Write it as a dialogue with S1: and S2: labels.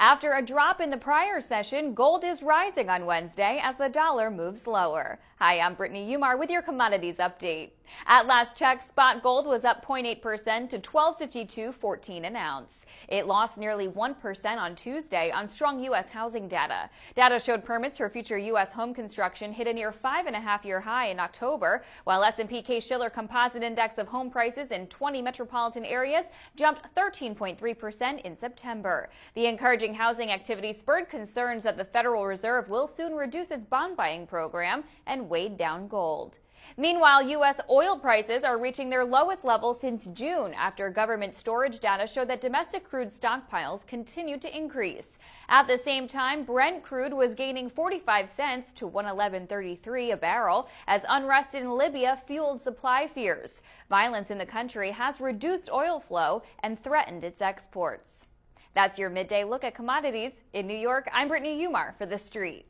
S1: After a drop in the prior session, gold is rising on Wednesday as the dollar moves lower. Hi, I'm Brittany Umar with your commodities update. At last check, spot gold was up 0.8% to 1252.14 an ounce. It lost nearly 1% on Tuesday on strong U.S. housing data. Data showed permits for future U.S. home construction hit a near five and a half year high in October, while S&P Case-Shiller Composite Index of home prices in 20 metropolitan areas jumped 13.3% in September. The encouraging Surging housing activity spurred concerns that the Federal Reserve will soon reduce its bond buying program and weighed down gold. Meanwhile, U.S. oil prices are reaching their lowest level since June after government storage data showed that domestic crude stockpiles continued to increase. At the same time, Brent crude was gaining 45 cents to 111.33 a barrel as unrest in Libya fueled supply fears. Violence in the country has reduced oil flow and threatened its exports. That's your midday look at commodities. In New York, I'm Brittany Umar for The Street.